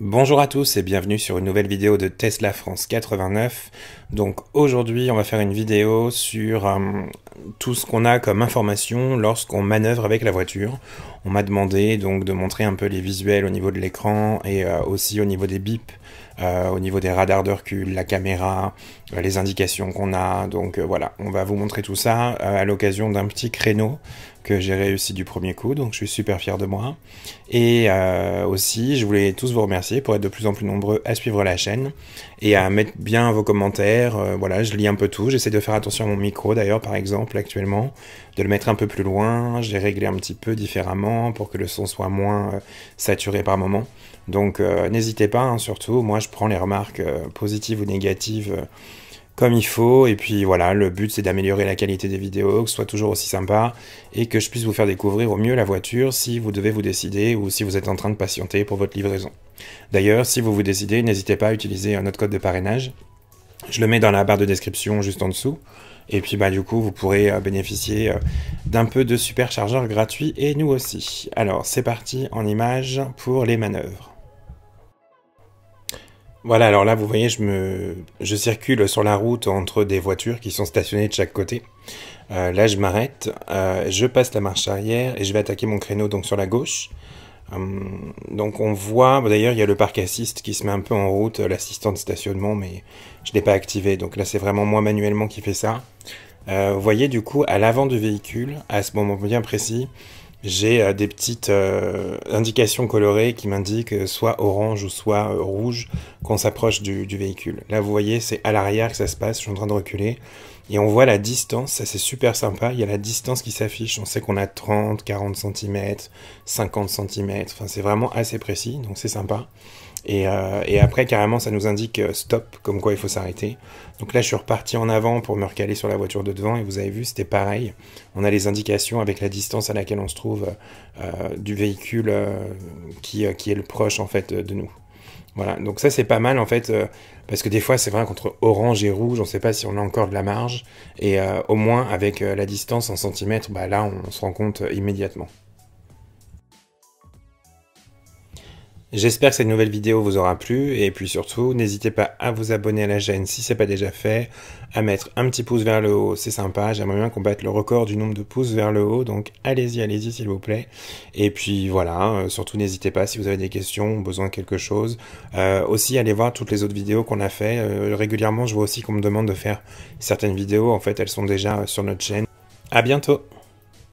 Bonjour à tous et bienvenue sur une nouvelle vidéo de Tesla France 89. Donc aujourd'hui on va faire une vidéo sur euh, tout ce qu'on a comme information lorsqu'on manœuvre avec la voiture. On m'a demandé donc de montrer un peu les visuels au niveau de l'écran et euh, aussi au niveau des bips, euh, au niveau des radars de recul, la caméra, euh, les indications qu'on a. Donc voilà, on va vous montrer tout ça à l'occasion d'un petit créneau que j'ai réussi du premier coup, donc je suis super fier de moi. Et aussi, je voulais tous vous remercier pour être de plus en plus nombreux à suivre la chaîne et à mettre bien vos commentaires. voilà, je lis un peu tout, j'essaie de faire attention à mon micro d'ailleurs par exemple actuellement, de le mettre un peu plus loin, j'ai réglé un petit peu différemment pour que le son soit moins euh, saturé par moment. Donc euh, n'hésitez pas, hein, surtout, moi je prends les remarques euh, positives ou négatives comme il faut. Et puis voilà, le but c'est d'améliorer la qualité des vidéos, que ce soit toujours aussi sympa et que je puisse vous faire découvrir au mieux la voiture si vous devez vous décider ou si vous êtes en train de patienter pour votre livraison. D'ailleurs, si vous vous décidez, n'hésitez pas à utiliser notre code de parrainage je le mets dans la barre de description juste en dessous. Et puis bah, du coup, vous pourrez euh, bénéficier euh, d'un peu de superchargeur gratuit et nous aussi. Alors c'est parti en images pour les manœuvres. Voilà, alors là, vous voyez, je, me... je circule sur la route entre des voitures qui sont stationnées de chaque côté. Euh, là, je m'arrête, je passe la marche arrière et je vais attaquer mon créneau donc sur la gauche. Hum, donc on voit, d'ailleurs il y a le parc assist qui se met un peu en route, l'assistant de stationnement, mais je ne l'ai pas activé. Donc là c'est vraiment moi manuellement qui fait ça. Euh, vous voyez du coup à l'avant du véhicule, à ce moment bien précis, j'ai euh, des petites euh, indications colorées qui m'indiquent euh, soit orange ou soit rouge quand on s'approche du, véhicule. Là, vous voyez, c'est à l'arrière que ça se passe, je suis en train de reculer. Et on voit la distance, ça c'est super sympa, il y a la distance qui s'affiche, on sait qu'on a 30, 40 cm, 50 cm, enfin c'est vraiment assez précis, donc c'est sympa. Euh, et, après, carrément, ça nous indique euh, stop, comme quoi il faut s'arrêter. Donc là, je suis reparti en avant pour me recaler sur la voiture de devant, et vous avez vu, c'était pareil. On a les indications avec la distance à laquelle on se trouve euh, du véhicule qui, est le proche, en fait, de nous. Voilà, donc ça c'est pas mal en fait, parce que des fois c'est vrai qu'entre orange et rouge, on ne sait pas si on a encore de la marge, et au moins avec la distance en centimètres, bah, là on se rend compte immédiatement. J'espère que cette nouvelle vidéo vous aura plu et puis surtout n'hésitez pas à vous abonner à la chaîne si ce pas déjà fait, à mettre un petit pouce vers le haut, c'est sympa, j'aimerais bien qu'on batte le record du nombre de pouces vers le haut, donc allez-y, allez-y s'il vous plaît. Et puis voilà, hein, surtout n'hésitez pas si vous avez des questions, besoin de quelque chose. Euh, aussi allez voir toutes les autres vidéos qu'on a fait, euh, régulièrement je vois aussi qu'on me demande de faire certaines vidéos, en fait elles sont déjà sur notre chaîne. À bientôt